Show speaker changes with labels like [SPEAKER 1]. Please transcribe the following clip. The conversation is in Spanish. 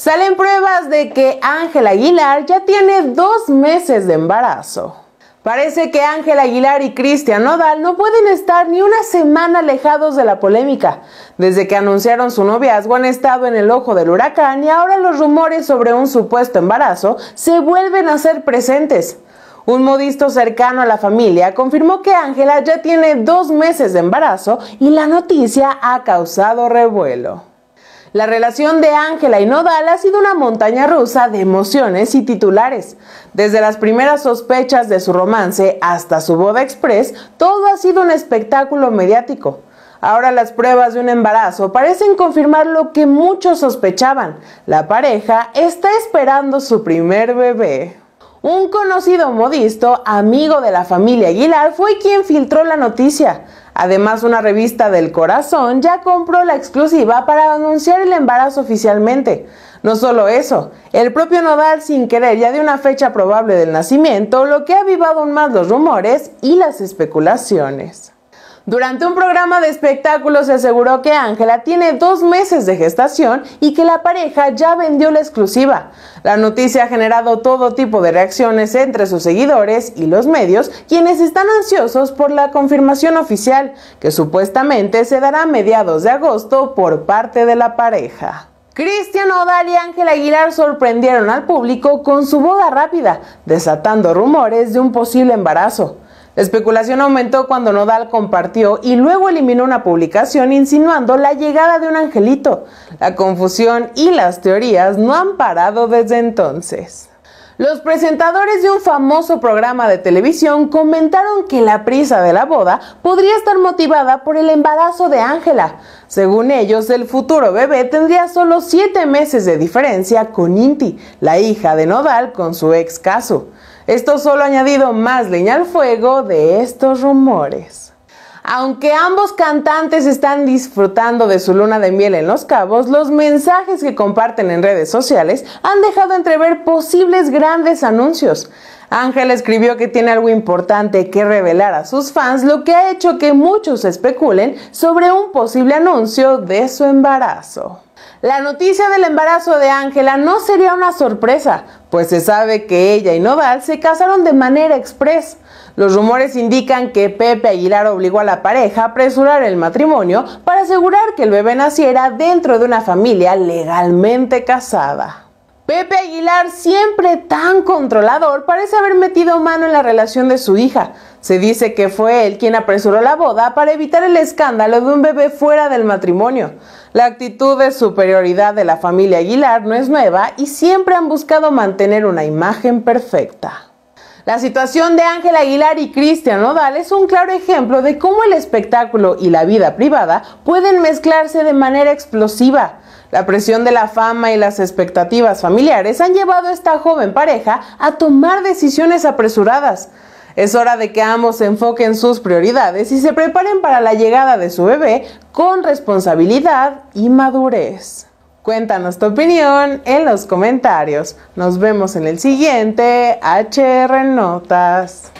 [SPEAKER 1] Salen pruebas de que Ángela Aguilar ya tiene dos meses de embarazo. Parece que Ángela Aguilar y Cristian Nodal no pueden estar ni una semana alejados de la polémica. Desde que anunciaron su noviazgo han estado en el ojo del huracán y ahora los rumores sobre un supuesto embarazo se vuelven a ser presentes. Un modisto cercano a la familia confirmó que Ángela ya tiene dos meses de embarazo y la noticia ha causado revuelo. La relación de Ángela y Nodal ha sido una montaña rusa de emociones y titulares. Desde las primeras sospechas de su romance hasta su boda express, todo ha sido un espectáculo mediático. Ahora las pruebas de un embarazo parecen confirmar lo que muchos sospechaban. La pareja está esperando su primer bebé. Un conocido modisto, amigo de la familia Aguilar, fue quien filtró la noticia. Además, una revista del corazón ya compró la exclusiva para anunciar el embarazo oficialmente. No solo eso, el propio Nodal sin querer ya dio una fecha probable del nacimiento, lo que ha avivado aún más los rumores y las especulaciones. Durante un programa de espectáculos se aseguró que Ángela tiene dos meses de gestación y que la pareja ya vendió la exclusiva. La noticia ha generado todo tipo de reacciones entre sus seguidores y los medios, quienes están ansiosos por la confirmación oficial, que supuestamente se dará a mediados de agosto por parte de la pareja. Cristian Odal y Ángela Aguilar sorprendieron al público con su boda rápida, desatando rumores de un posible embarazo. La especulación aumentó cuando Nodal compartió y luego eliminó una publicación insinuando la llegada de un angelito. La confusión y las teorías no han parado desde entonces. Los presentadores de un famoso programa de televisión comentaron que la prisa de la boda podría estar motivada por el embarazo de Ángela. Según ellos, el futuro bebé tendría solo siete meses de diferencia con Inti, la hija de Nodal con su ex caso. Esto solo ha añadido más leña al fuego de estos rumores. Aunque ambos cantantes están disfrutando de su luna de miel en Los Cabos, los mensajes que comparten en redes sociales han dejado entrever posibles grandes anuncios. Ángel escribió que tiene algo importante que revelar a sus fans, lo que ha hecho que muchos especulen sobre un posible anuncio de su embarazo. La noticia del embarazo de Ángela no sería una sorpresa, pues se sabe que ella y Nodal se casaron de manera express. Los rumores indican que Pepe Aguilar obligó a la pareja a apresurar el matrimonio para asegurar que el bebé naciera dentro de una familia legalmente casada. Pepe Aguilar, siempre tan controlador, parece haber metido mano en la relación de su hija. Se dice que fue él quien apresuró la boda para evitar el escándalo de un bebé fuera del matrimonio. La actitud de superioridad de la familia Aguilar no es nueva y siempre han buscado mantener una imagen perfecta. La situación de Ángel Aguilar y Cristian Nodal es un claro ejemplo de cómo el espectáculo y la vida privada pueden mezclarse de manera explosiva. La presión de la fama y las expectativas familiares han llevado a esta joven pareja a tomar decisiones apresuradas. Es hora de que ambos enfoquen sus prioridades y se preparen para la llegada de su bebé con responsabilidad y madurez. Cuéntanos tu opinión en los comentarios. Nos vemos en el siguiente HR Notas.